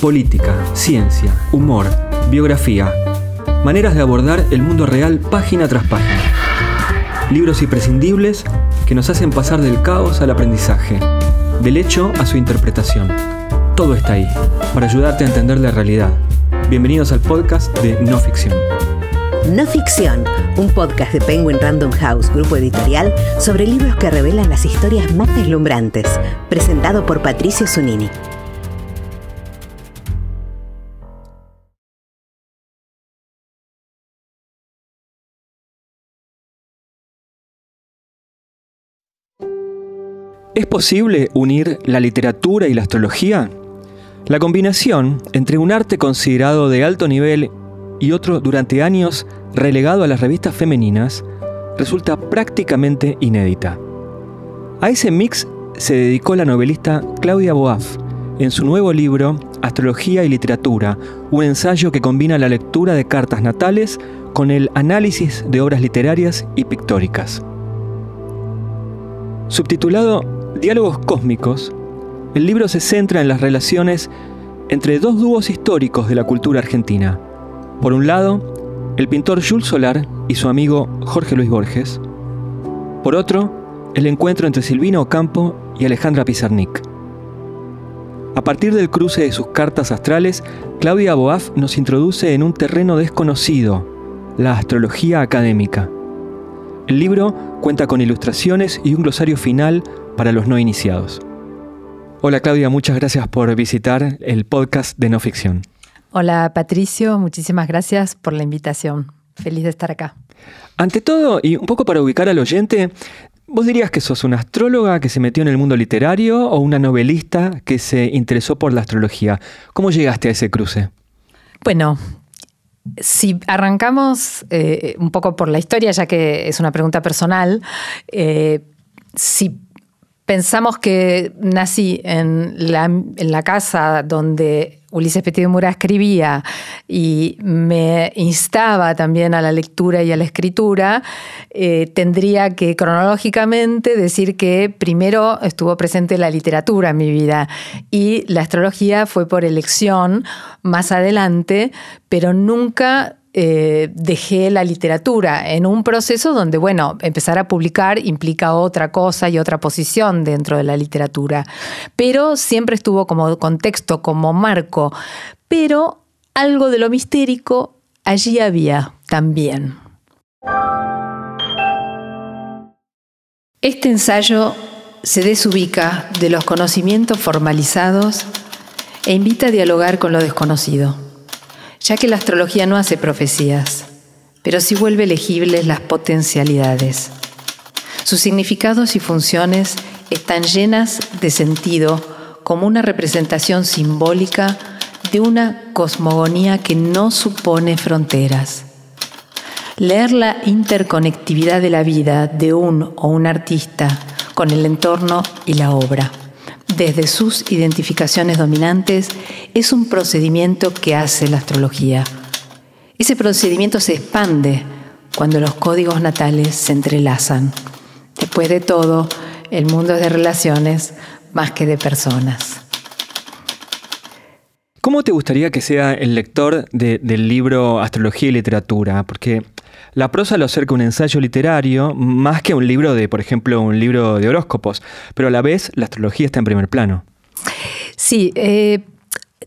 política, ciencia, humor, biografía, maneras de abordar el mundo real página tras página. Libros imprescindibles que nos hacen pasar del caos al aprendizaje, del hecho a su interpretación. Todo está ahí, para ayudarte a entender la realidad. Bienvenidos al podcast de No Ficción. No Ficción, un podcast de Penguin Random House, grupo editorial, sobre libros que revelan las historias más deslumbrantes, presentado por Patricio Zunini. ¿Es posible unir la literatura y la astrología? La combinación entre un arte considerado de alto nivel y otro durante años relegado a las revistas femeninas resulta prácticamente inédita. A ese mix se dedicó la novelista Claudia Boaf en su nuevo libro Astrología y Literatura, un ensayo que combina la lectura de cartas natales con el análisis de obras literarias y pictóricas. Subtitulado Diálogos Cósmicos, el libro se centra en las relaciones entre dos dúos históricos de la cultura argentina. Por un lado, el pintor Jules Solar y su amigo Jorge Luis Borges. Por otro, el encuentro entre Silvina Ocampo y Alejandra Pizarnik. A partir del cruce de sus cartas astrales, Claudia Boaf nos introduce en un terreno desconocido, la astrología académica. El libro cuenta con ilustraciones y un glosario final para los no iniciados. Hola Claudia, muchas gracias por visitar el podcast de No Ficción. Hola Patricio, muchísimas gracias por la invitación. Feliz de estar acá. Ante todo, y un poco para ubicar al oyente, ¿vos dirías que sos una astróloga que se metió en el mundo literario o una novelista que se interesó por la astrología? ¿Cómo llegaste a ese cruce? Bueno, si arrancamos eh, un poco por la historia, ya que es una pregunta personal, eh, si pensamos que nací en la, casa donde Ulises Petit de Mura escribía y me instaba también a la lectura y a la escritura, eh, tendría que cronológicamente decir que primero estuvo presente la literatura en mi vida y la astrología fue por elección más adelante, pero nunca eh, dejé la literatura en un proceso donde, bueno, empezar a publicar implica otra cosa y otra posición dentro de la literatura, pero siempre estuvo como contexto, como marco, pero algo de lo mistérico allí había también. Este ensayo se desubica de los conocimientos formalizados e invita a dialogar con lo desconocido ya que la astrología no hace profecías, pero sí vuelve legibles las potencialidades. Sus significados y funciones están llenas de sentido como una representación simbólica de una cosmogonía que no supone fronteras. Leer la interconectividad de la vida de un o un artista con el entorno y la obra desde sus identificaciones dominantes es un procedimiento que hace la astrología. Ese procedimiento se expande cuando los códigos natales se entrelazan. Después de todo, el mundo es de relaciones más que de personas. ¿Cómo te gustaría que sea el lector del libro Astrología y Literatura? Porque la prosa lo acerca un ensayo literario más que un libro de, por ejemplo, un libro de horóscopos, pero a la vez la astrología está en primer plano. Sí, eh,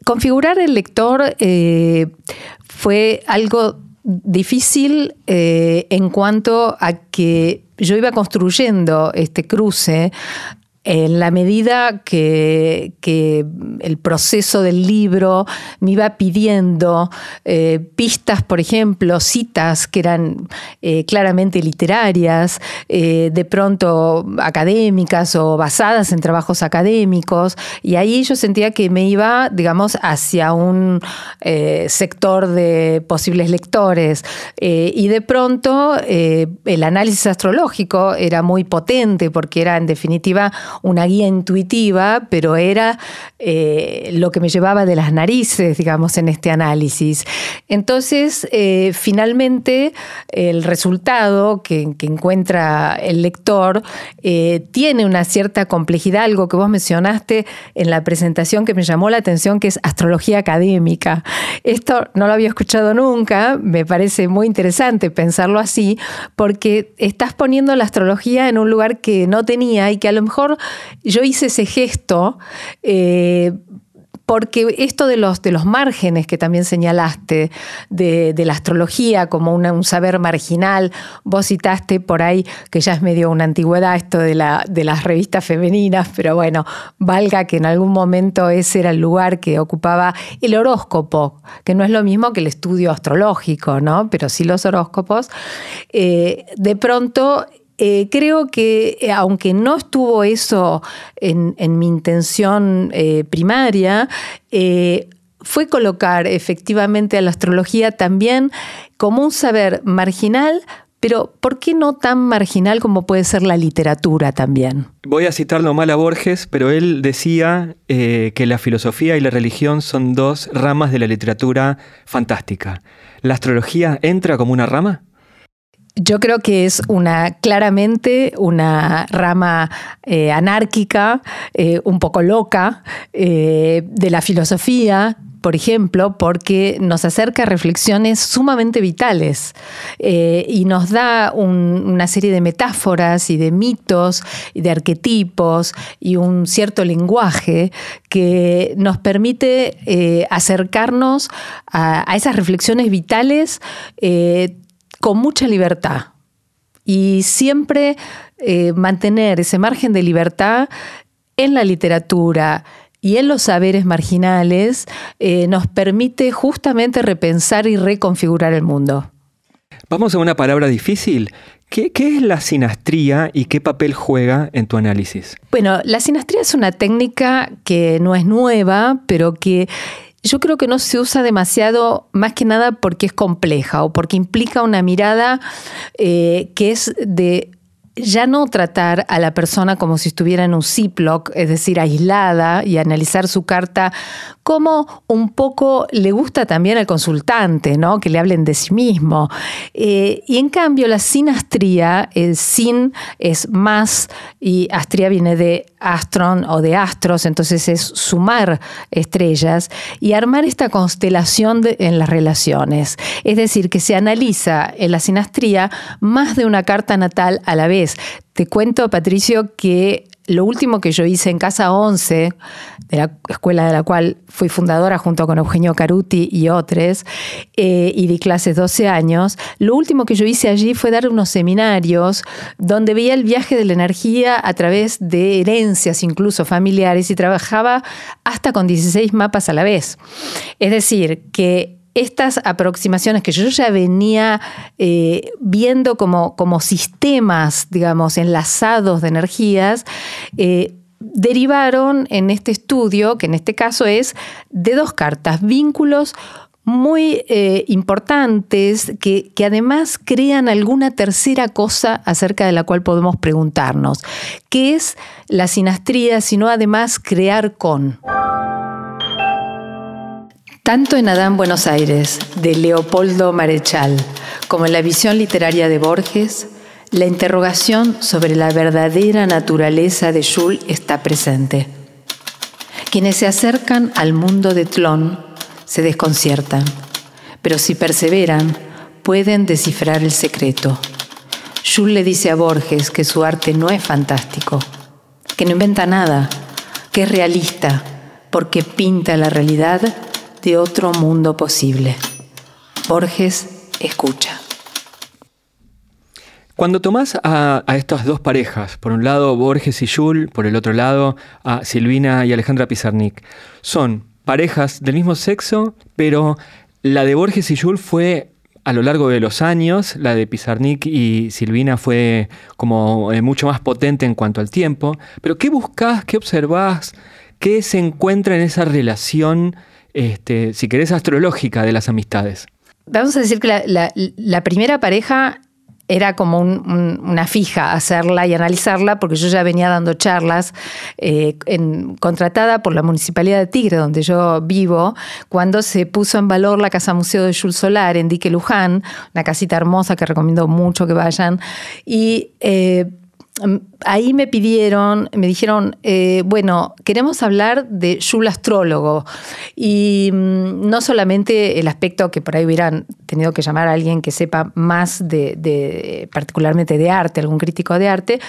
configurar el lector eh, fue algo difícil eh, en cuanto a que yo iba construyendo este cruce en la medida que, el proceso del libro me iba pidiendo eh, pistas, por ejemplo, citas que eran eh, claramente literarias, eh, de pronto académicas o basadas en trabajos académicos, y ahí yo sentía que me iba, digamos, hacia un sector de posibles lectores. y de pronto el análisis astrológico era muy potente porque era en definitiva una guía intuitiva, pero era eh, lo que me llevaba de las narices, digamos, en este análisis. Entonces, eh, finalmente, el resultado que, encuentra el lector eh, tiene una cierta complejidad, algo que vos mencionaste en la presentación que me llamó la atención, que es astrología académica. Esto no lo había escuchado nunca, me parece muy interesante pensarlo así, porque estás poniendo la astrología en un lugar que no tenía y que a lo mejor yo hice ese gesto eh, porque esto de los, de los márgenes que también señalaste, de, la astrología como un saber marginal, vos citaste por ahí, que ya es medio una antigüedad esto de, la, de las revistas femeninas, pero bueno, valga que en algún momento ese era el lugar que ocupaba el horóscopo, que no es lo mismo que el estudio astrológico, ¿no? Pero sí los horóscopos. Eh, de pronto eh, creo que eh, aunque no estuvo eso en, mi intención eh, primaria, fue colocar efectivamente a la astrología también como un saber marginal, pero ¿por qué no tan marginal como puede ser la literatura también? Voy a citarlo mal a Borges, pero él decía que la filosofía y la religión son dos ramas de la literatura fantástica. ¿La astrología entra como una rama? yo creo que es una claramente una rama eh, anárquica, eh, un poco loca, eh, de la filosofía, por ejemplo, porque nos acerca a reflexiones sumamente vitales y nos da una serie de metáforas y de mitos y de arquetipos y un cierto lenguaje que nos permite acercarnos a, esas reflexiones vitales con mucha libertad y siempre eh, mantener ese margen de libertad en la literatura y en los saberes marginales eh, nos permite justamente repensar y reconfigurar el mundo. Vamos a una palabra difícil. ¿Qué, es la sinastría y qué papel juega en tu análisis? Bueno, la sinastría es una técnica que no es nueva, pero que yo creo que no se usa demasiado, más que nada porque es compleja o porque implica una mirada eh, que es de ya no tratar a la persona como si estuviera en un Ziploc, es decir, aislada, y analizar su carta cómo un poco le gusta también al consultante, ¿no? Que le hablen de sí mismo. Eh, y en cambio, la sinastría, el sin es más, y astría viene de astron o de astros, entonces es sumar estrellas y armar esta constelación en las relaciones. Es decir, que se analiza en la sinastría más de una carta natal a la vez. Te cuento, Patricio, que lo último que yo hice en Casa 11, de la escuela de la cual fui fundadora junto con Eugenio Caruti y otros, eh, y di clases 12 años, lo último que yo hice allí fue dar unos seminarios donde veía el viaje de la energía a través de herencias, incluso familiares, y trabajaba hasta con 16 mapas a la vez. Es decir, que estas aproximaciones que yo ya venía eh, viendo como, sistemas, digamos, enlazados de energías, eh, derivaron en este estudio, que en este caso es de dos cartas, vínculos muy eh, importantes que, que, además crean alguna tercera cosa acerca de la cual podemos preguntarnos, que es la sinastría, sino además crear con. Tanto en Adán Buenos Aires, de Leopoldo Marechal, como en la visión literaria de Borges, la interrogación sobre la verdadera naturaleza de Jules está presente. Quienes se acercan al mundo de Tlón se desconciertan, pero si perseveran, pueden descifrar el secreto. Jules le dice a Borges que su arte no es fantástico, que no inventa nada, que es realista, porque pinta la realidad de otro mundo posible. Borges escucha. Cuando tomás a, estas dos parejas, por un lado Borges y Jules, por el otro lado a Silvina y Alejandra Pizarnik, son parejas del mismo sexo, pero la de Borges y Jules fue a lo largo de los años, la de Pizarnik y Silvina fue como eh, mucho más potente en cuanto al tiempo, pero ¿qué buscás, qué observás, qué se encuentra en esa relación este, si querés, astrológica de las amistades. Vamos a decir que la, primera pareja era como una fija hacerla y analizarla, porque yo ya venía dando charlas eh, contratada por la Municipalidad de Tigre, donde yo vivo, cuando se puso en valor la Casa Museo de Jules Solar en Dique Luján, una casita hermosa que recomiendo mucho que vayan. Y. Eh, Mm, ahí me pidieron, me dijeron, eh, bueno, queremos hablar de Yul astrólogo. Y mm, no solamente el aspecto que por ahí hubieran tenido que llamar a alguien que sepa más de, particularmente de arte, algún crítico de arte.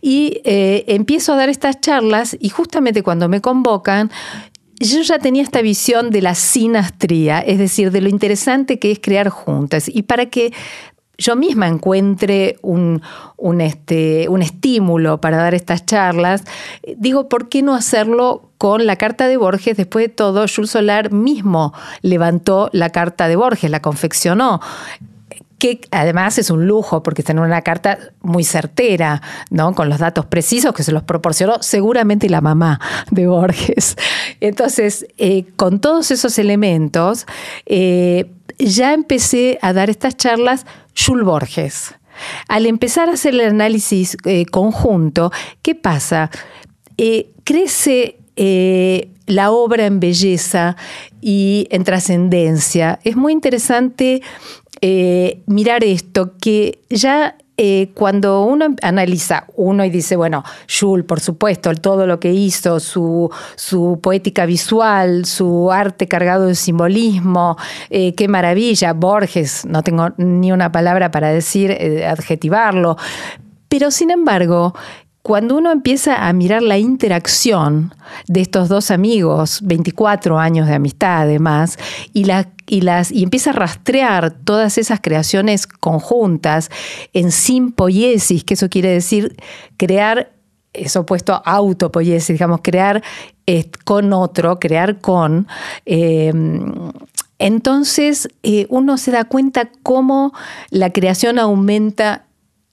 Y eh, empiezo a dar estas charlas y justamente cuando me convocan, yo ya tenía esta visión de la sinastría, es decir, de lo interesante que es crear juntas. Y para que yo misma encuentre un, este, un estímulo para dar estas charlas, digo, ¿por qué no hacerlo con la carta de Borges? Después de todo, Jules Solar mismo levantó la carta de Borges, la confeccionó que además es un lujo porque tener una carta muy certera, ¿no? Con los datos precisos que se los proporcionó seguramente la mamá de Borges. Entonces, eh, con todos esos elementos, eh, ya empecé a dar estas charlas Jules Borges. Al empezar a hacer el análisis eh, conjunto, ¿qué pasa? Eh, crece eh, la obra en belleza y en trascendencia. Es muy interesante mirar esto, que ya eh, cuando uno analiza, uno y dice, bueno, Jules, por supuesto, todo lo que hizo, su, su poética visual, su arte cargado de simbolismo, eh, qué maravilla, Borges, no tengo ni una palabra para decir, eh, adjetivarlo, pero sin embargo, cuando uno empieza a mirar la interacción de estos dos amigos, 24 años de amistad además, y, la, y, las, y empieza a rastrear todas esas creaciones conjuntas en simpoiesis, que eso quiere decir crear, eso opuesto a autopoiesis, digamos, crear eh, con otro, crear con... Em, entonces eh, uno se da cuenta cómo la creación aumenta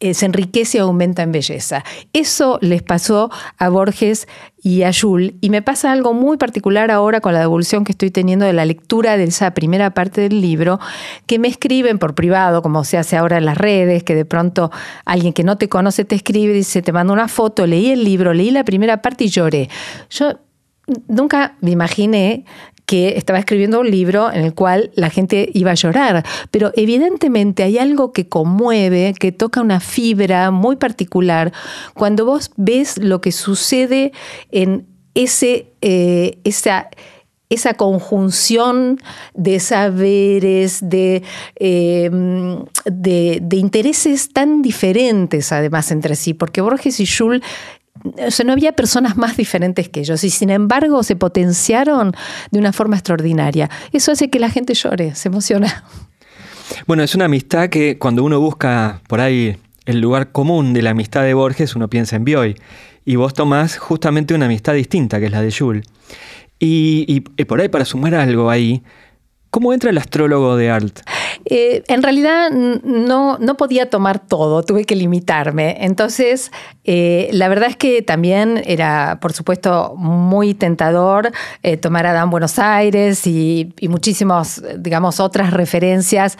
eh, se enriquece y aumenta en belleza. Eso les pasó a Borges y a Jules, y me pasa algo muy particular ahora con la devolución que estoy teniendo de la lectura de esa primera parte del libro, que me escriben por privado, como se hace ahora en las redes, que de pronto alguien que no te conoce te escribe, dice, te mando una foto, leí el libro, leí la primera parte y lloré. Yo nunca me imaginé que estaba escribiendo un libro en el cual la gente iba a llorar, pero evidentemente hay algo que conmueve, que toca una fibra muy particular, cuando vos ves lo que sucede en ese, eh, esa esa conjunción de saberes, em, de, de, intereses tan diferentes además entre sí, porque Borges y Schul o sea, no había personas más diferentes que ellos y sin embargo se potenciaron de una forma extraordinaria. Eso hace que la gente llore, se emociona. Bueno, es una amistad que cuando uno busca por ahí el lugar común de la amistad de Borges, uno piensa en Bioy. Y vos tomás justamente una amistad distinta, que es la de Jules. Y, por ahí, para sumar algo ahí, ¿cómo entra el astrólogo de Art eh, en realidad no, no podía tomar todo, tuve que limitarme. Entonces, eh, la verdad es que también era, por supuesto, muy tentador eh, tomar tomar Dan Buenos Aires y, muchísimas, digamos, otras referencias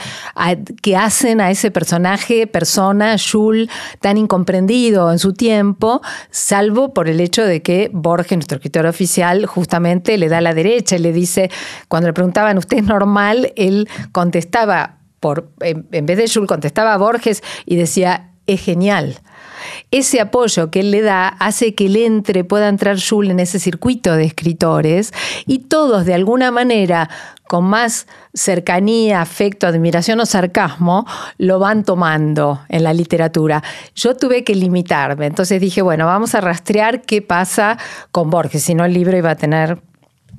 que hacen a ese personaje, persona, Jules, tan incomprendido en su tiempo, salvo por el hecho de que Borges, nuestro escritor oficial, justamente le da la derecha y le dice, cuando le preguntaban, ¿usted es normal? Él contestaba, por, en, vez de Jules contestaba a Borges y decía, es genial. Ese apoyo que él le da hace que él entre, pueda entrar Jules en ese circuito de escritores y todos de alguna manera, con más cercanía, afecto, admiración o sarcasmo, lo van tomando en la literatura. Yo tuve que limitarme, entonces dije, bueno, vamos a rastrear qué pasa con Borges, si no el libro iba a tener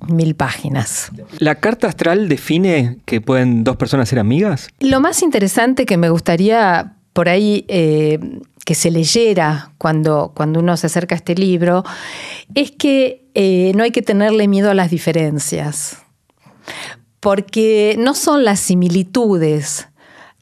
mil páginas. ¿La carta astral define que pueden dos personas ser amigas? Lo más interesante que me gustaría por ahí eh, que se leyera cuando, cuando uno se acerca a este libro es que eh, no hay que tenerle miedo a las diferencias, porque no son las similitudes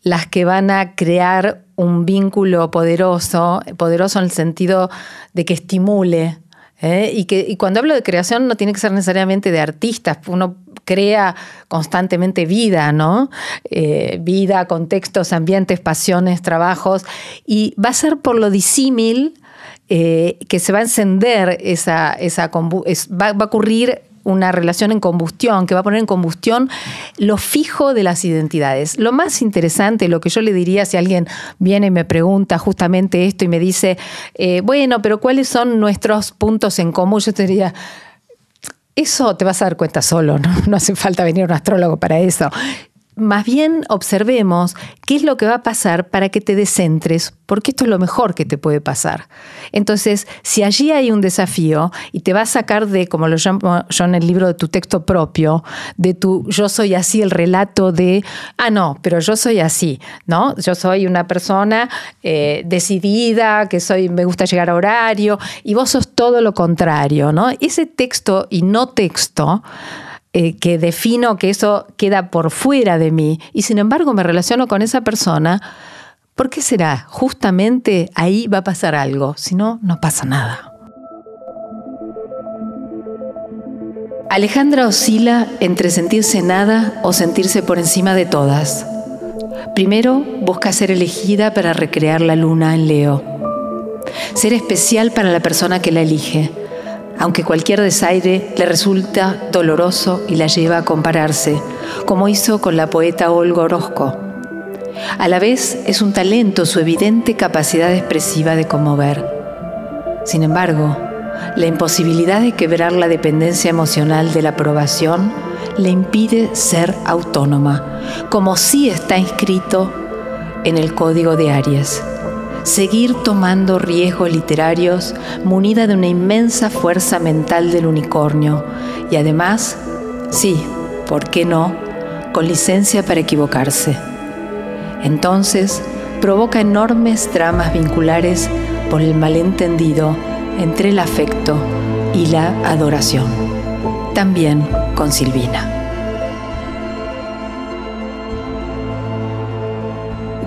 las que van a crear un vínculo poderoso, poderoso en el sentido de que estimule ¿eh? y, que, y cuando hablo de creación no tiene que ser necesariamente de artistas, uno crea constantemente vida, ¿no? Eh, vida, contextos, ambientes, pasiones, trabajos, y va a ser por lo disímil eh, que se va a encender esa, esa va, va, a ocurrir una relación en combustión, que va a poner en combustión lo fijo de las identidades. Lo más interesante, lo que yo le diría si alguien viene y me pregunta justamente esto y me dice, eh, bueno, pero ¿cuáles son nuestros puntos en común? Yo te diría, eso te vas a dar cuenta solo, ¿no? no hace falta venir un astrólogo para eso más bien observemos qué es lo que va a pasar para que te descentres, porque esto es lo mejor que te puede pasar. Entonces, si allí hay un desafío y te va a sacar de, como lo llamo yo en el libro, de tu texto propio, de tu yo soy así, el relato de, ah, no, pero yo soy así, ¿no? Yo soy una persona eh, decidida, que soy, me gusta llegar a horario, y vos sos todo lo contrario, ¿no? Ese texto y no texto eh, que defino que eso queda por fuera de mí y sin embargo me relaciono con esa persona, ¿por qué será? Justamente ahí va a pasar algo, si no, no pasa nada. Alejandra oscila entre sentirse nada o sentirse por encima de todas. Primero busca ser elegida para recrear la luna en Leo. Ser especial para la persona que la elige aunque cualquier desaire le resulta doloroso y la lleva a compararse, como hizo con la poeta Olga Orozco. A la vez es un talento su evidente capacidad expresiva de conmover. Sin embargo, la imposibilidad de quebrar la dependencia emocional de la aprobación le impide ser autónoma, como sí está inscrito en el código de Aries seguir tomando riesgos literarios munida de una inmensa fuerza mental del unicornio y además, sí, ¿por qué no?, con licencia para equivocarse. Entonces, provoca enormes tramas vinculares por el malentendido entre el afecto y la adoración. También con Silvina.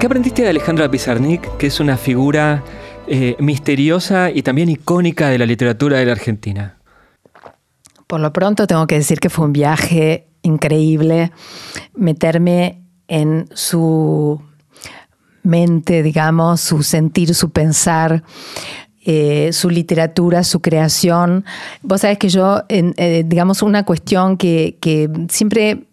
¿Qué aprendiste de Alejandra Pizarnik, que es una figura eh, misteriosa y también icónica de la literatura de la Argentina? Por lo pronto tengo que decir que fue un viaje increíble meterme en su mente, digamos, su sentir, su pensar. Eh, su literatura, su creación. Vos sabés que yo, eh, digamos, una cuestión que siempre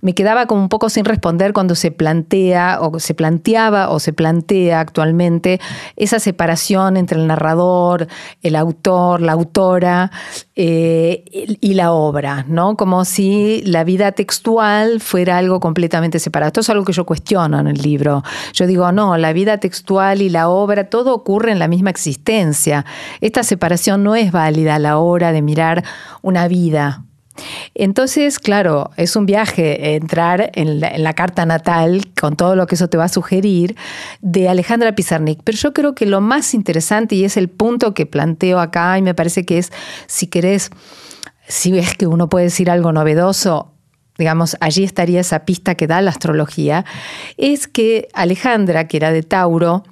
me quedaba como un poco sin responder cuando se plantea o se planteaba o se plantea actualmente esa separación entre el narrador, el autor, la autora eh, y la obra, ¿no? Como si la vida textual fuera algo completamente separado. Esto es algo que yo cuestiono en el libro. Yo digo, no, la vida textual y la obra, todo ocurre en la misma existencia. Esta separación no es válida a la hora de mirar una vida, entonces, claro, es un viaje entrar en la, carta natal con todo lo que eso te va a sugerir de Alejandra Pizarnik. Pero yo creo que lo más interesante y es el punto que planteo acá y me parece que es, si querés, si ves que uno puede decir algo novedoso, digamos, allí estaría esa pista que da la astrología, es que Alejandra, que era de Tauro,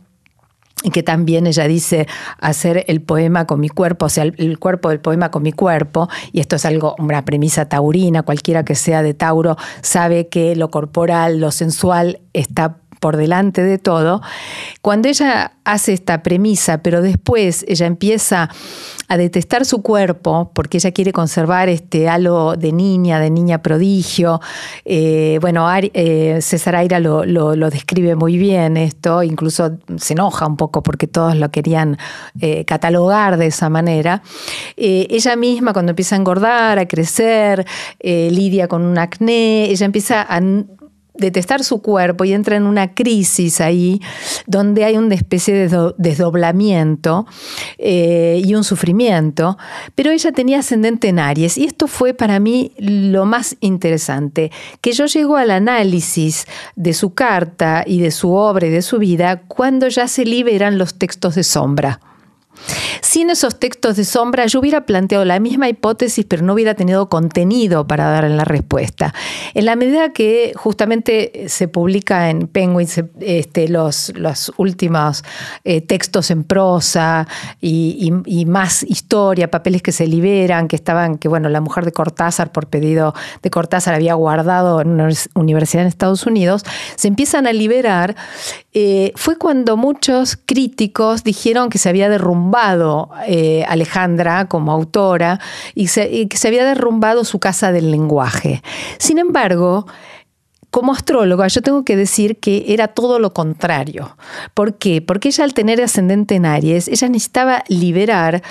y que también ella dice hacer el poema con mi cuerpo, o sea, el, cuerpo del poema con mi cuerpo, y esto es algo, una premisa taurina, cualquiera que sea de Tauro sabe que lo corporal, lo sensual está por delante de todo, cuando ella hace esta premisa, pero después ella empieza a detestar su cuerpo, porque ella quiere conservar este halo de niña, de niña prodigio, eh, bueno, eh, César Aira lo, describe muy bien esto, incluso se enoja un poco porque todos lo querían eh, catalogar de esa manera. ella misma cuando empieza a engordar, a crecer, lidia con un acné, ella empieza a detestar su cuerpo y entra en una crisis ahí, donde hay una especie de desdoblamiento eh, y un sufrimiento, pero ella tenía ascendente en Aries y esto fue para mí lo más interesante, que yo llego al análisis de su carta y de su obra y de su vida cuando ya se liberan los textos de sombra. Sin esos textos de sombra yo hubiera planteado la misma hipótesis, pero no hubiera tenido contenido para dar la respuesta. En la medida que justamente eh, se publica en Penguin este, los, los, últimos eh, textos en prosa y, más historia, papeles que se liberan, que estaban, que bueno, la mujer de Cortázar, por pedido de Cortázar, había guardado en una universidad en Estados Unidos, se empiezan a liberar. Eh, fue cuando muchos críticos dijeron que se había derrumbado derrumbado eh, Alejandra como autora y, se, que se había derrumbado su casa del lenguaje. Sin embargo, como astróloga, yo tengo que decir que era todo lo contrario. ¿Por qué? Porque ella al tener ascendente en Aries, ella necesitaba liberar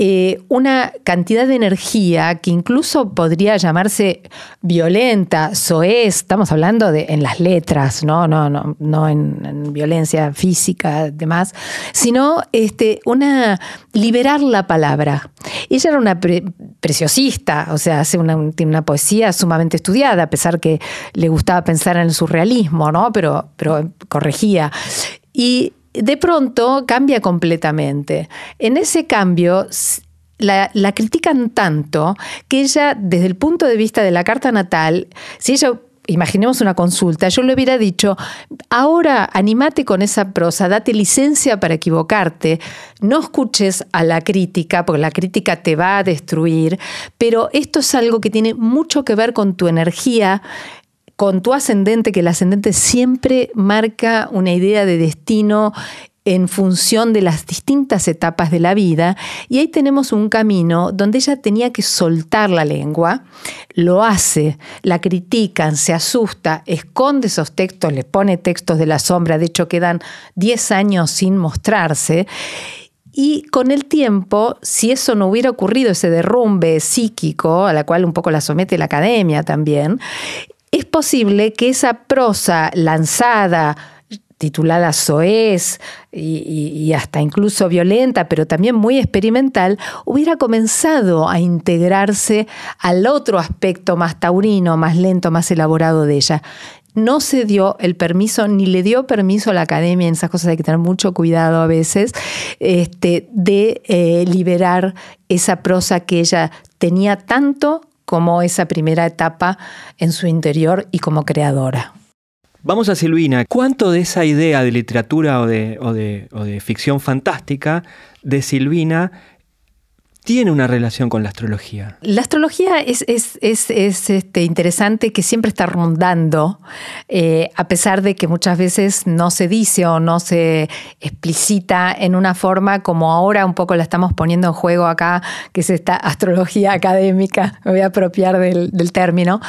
eh, una cantidad de energía que incluso podría llamarse violenta, soez, estamos hablando de en las letras, no, no, no, no en, violencia física, demás, sino este, una liberar la palabra. Ella era una preciosista, o sea, hace una, una, poesía sumamente estudiada, a pesar que le gustaba pensar en el surrealismo, ¿no? Pero, pero corregía. Y de pronto cambia completamente. En ese cambio la, critican tanto que ella, desde el punto de vista de la carta natal, si ella, imaginemos una consulta, yo le hubiera dicho, ahora animate con esa prosa, date licencia para equivocarte, no escuches a la crítica, porque la crítica te va a destruir, pero esto es algo que tiene mucho que ver con tu energía con tu ascendente, que el ascendente siempre marca una idea de destino en función de las distintas etapas de la vida, y ahí tenemos un camino donde ella tenía que soltar la lengua, lo hace, la critican, se asusta, esconde esos textos, le pone textos de la sombra, de hecho quedan 10 años sin mostrarse, y con el tiempo, si eso no hubiera ocurrido, ese derrumbe psíquico, a la cual un poco la somete la academia también, es posible que esa prosa lanzada, titulada soez y, hasta incluso violenta, pero también muy experimental, hubiera comenzado a integrarse al otro aspecto más taurino, más lento, más elaborado de ella. No se dio el permiso, ni le dio permiso a la academia, en esas cosas hay que tener mucho cuidado a veces, este, de eh, liberar esa prosa que ella tenía tanto como esa primera etapa en su interior y como creadora. Vamos a Silvina. ¿Cuánto de esa idea de literatura o de, ficción fantástica de Silvina tiene una relación con la astrología. La astrología es, este, interesante que siempre está rondando, eh, a pesar de que muchas veces no se dice o no se explicita en una forma como ahora un poco la estamos poniendo en juego acá, que es esta astrología académica, me voy a apropiar del, término.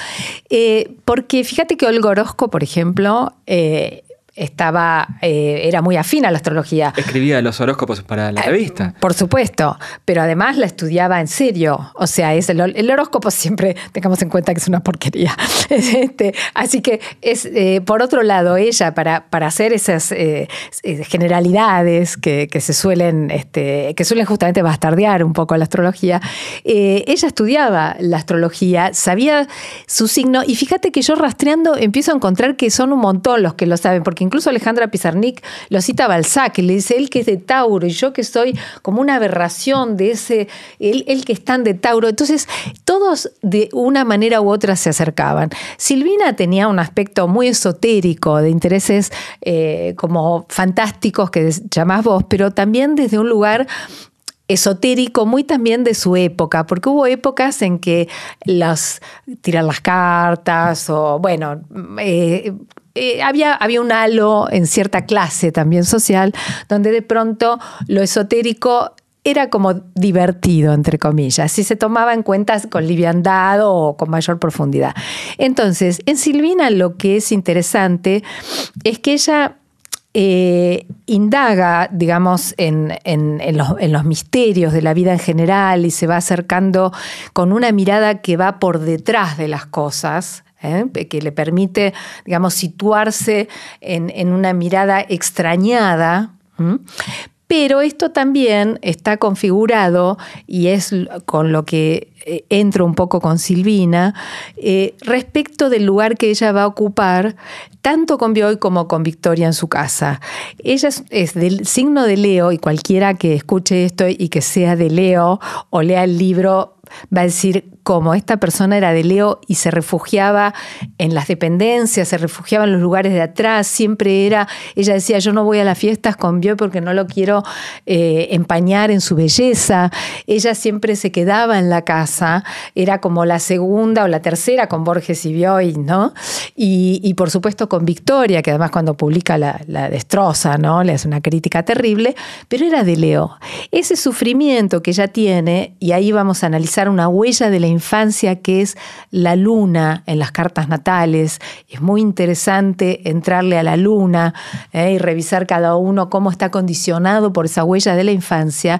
Eh, porque fíjate que Olga Orozco, por ejemplo, eh, estaba, eh, era muy afín a la astrología. Escribía los horóscopos para la eh, revista. por supuesto, pero además la estudiaba en serio. O sea, es el, horóscopo siempre tengamos en cuenta que es una porquería. Este, así que, es, eh, por otro lado, ella, para, para hacer esas generalidades que, se suelen, este, que suelen justamente bastardear un poco la astrología, ella estudiaba la astrología, sabía su signo, y fíjate que yo rastreando empiezo a encontrar que son un montón los que lo saben, porque incluso Alejandra Pizarnik lo cita a Balzac, le dice, él que es de Tauro y yo que soy como una aberración de ese, él, que es tan de Tauro. Entonces, todos de una manera u otra se acercaban. Silvina tenía un aspecto muy esotérico, de intereses eh, como fantásticos que llamás vos, pero también desde un lugar esotérico, muy también de su época, porque hubo épocas en que las tirar las cartas o, bueno, eh, eh, había, un halo en cierta clase también social, donde de pronto lo esotérico era como divertido, entre comillas, si se tomaba en cuenta con liviandad o con mayor profundidad. Entonces, en Silvina lo que es interesante es que ella eh, indaga, digamos, en, en, los, misterios de la vida en general y se va acercando con una mirada que va por detrás de las cosas ¿eh? que le permite, digamos, situarse en, una mirada extrañada. Pero esto también está configurado, y es con lo que eh, entro un poco con Silvina, eh, respecto del lugar que ella va a ocupar, tanto con Bioy como con Victoria en su casa. Ella es del signo de Leo, y cualquiera que escuche esto y que sea de Leo o lea el libro va a decir cómo esta persona era de Leo y se refugiaba en las dependencias, se refugiaba en los lugares de atrás, siempre era, ella decía, yo no voy a las fiestas con Bio porque no lo quiero eh, empañar en su belleza, ella siempre se quedaba en la casa, era como la segunda o la tercera con Borges y Bioy, ¿no? Y, por supuesto con Victoria, que además cuando publica la, destroza, ¿no? Le hace una crítica terrible, pero era de Leo. Ese sufrimiento que ella tiene, y ahí vamos a analizar una huella de la infancia que es la luna en las cartas natales. Es muy interesante entrarle a la luna eh, y revisar cada uno cómo está condicionado por esa huella de la infancia.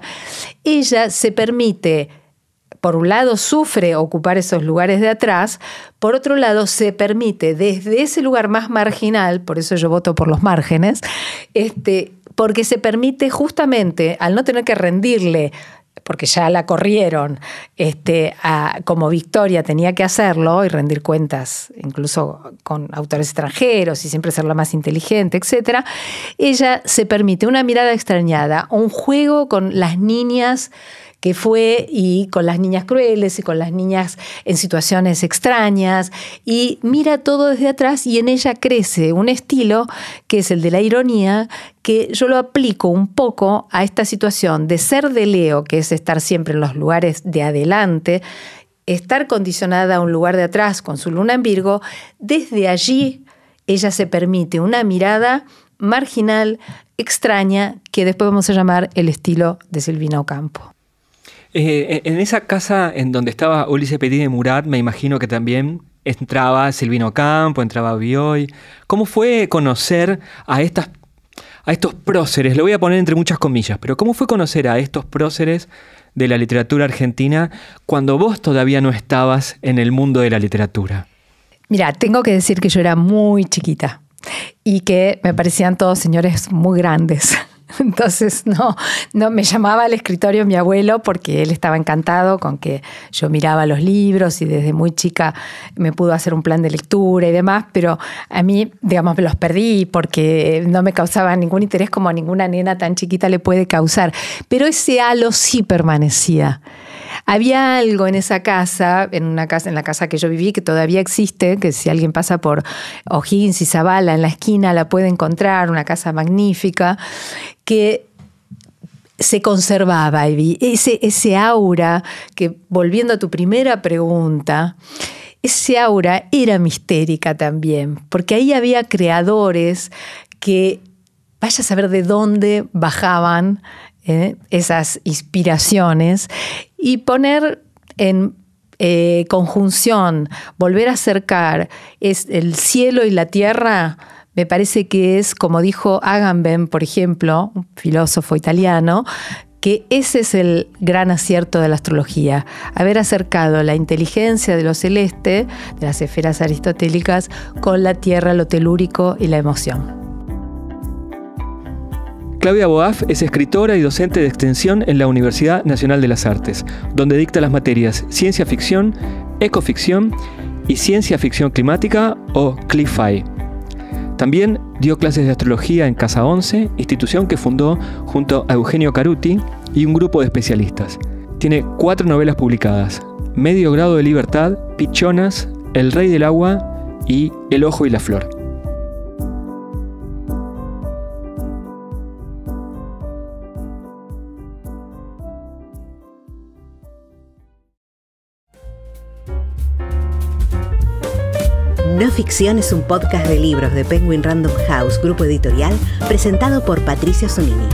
Ella se permite por un lado sufre ocupar esos lugares de atrás, por otro lado se permite desde ese lugar más marginal, por eso yo voto por los márgenes, este, porque se permite justamente al no tener que rendirle porque ya la corrieron este, como Victoria tenía que hacerlo y rendir cuentas incluso con autores extranjeros y siempre ser la más inteligente, etc., ella se permite una mirada extrañada, un juego con las niñas que fue y con las niñas crueles y con las niñas en situaciones extrañas y mira todo desde atrás y en ella crece un estilo que es el de la ironía que yo lo aplico un poco a esta situación de ser de Leo, que es estar siempre en los lugares de adelante, estar condicionada a un lugar de atrás con su luna en Virgo, desde allí ella se permite una mirada marginal, extraña, que después vamos a llamar el estilo de Silvina Ocampo. Eh, en esa casa en donde estaba Ulises Petit de Murat, me imagino que también entraba Silvino Campo, entraba Bioy. ¿Cómo fue conocer a estas a estos próceres? Lo voy a poner entre muchas comillas, pero ¿cómo fue conocer a estos próceres de la literatura argentina cuando vos todavía no estabas en el mundo de la literatura? Mira, tengo que decir que yo era muy chiquita y que me parecían todos señores muy grandes. Entonces, no, me llamaba al escritorio mi abuelo porque él estaba encantado con que yo miraba los libros y desde muy chica me pudo hacer un plan de lectura y demás, pero a mí, digamos, me los perdí porque no me causaba ningún interés como ninguna nena tan chiquita le puede causar. Pero ese halo sí permanecía. Había algo en esa casa, en una casa, en la casa que yo viví, que todavía existe, que si alguien pasa por O'Higgins y Zavala en la esquina la puede encontrar, una casa magnífica, que se conservaba, y Ese, ese aura que, volviendo a tu primera pregunta, ese aura era mistérica también, porque ahí había creadores que vaya a saber de dónde bajaban ¿eh? esas inspiraciones y poner en eh, conjunción, volver a acercar es el cielo y la tierra. Me parece que es, como dijo Agamben, por ejemplo, un filósofo italiano, que ese es el gran acierto de la astrología, haber acercado la inteligencia de lo celeste, de las esferas aristotélicas, con la tierra, lo telúrico y la emoción. Claudia Boaf es escritora y docente de extensión en la Universidad Nacional de las Artes, donde dicta las materias ciencia ficción, ecoficción y ciencia ficción climática o CLIFI. También dio clases de astrología en Casa 11, institución que fundó junto a Eugenio Caruti y un grupo de especialistas. Tiene cuatro novelas publicadas, Medio Grado de Libertad, Pichonas, El Rey del Agua y El Ojo y la Flor. Ficción es un podcast de libros de Penguin Random House, grupo editorial, presentado por Patricio Zunini.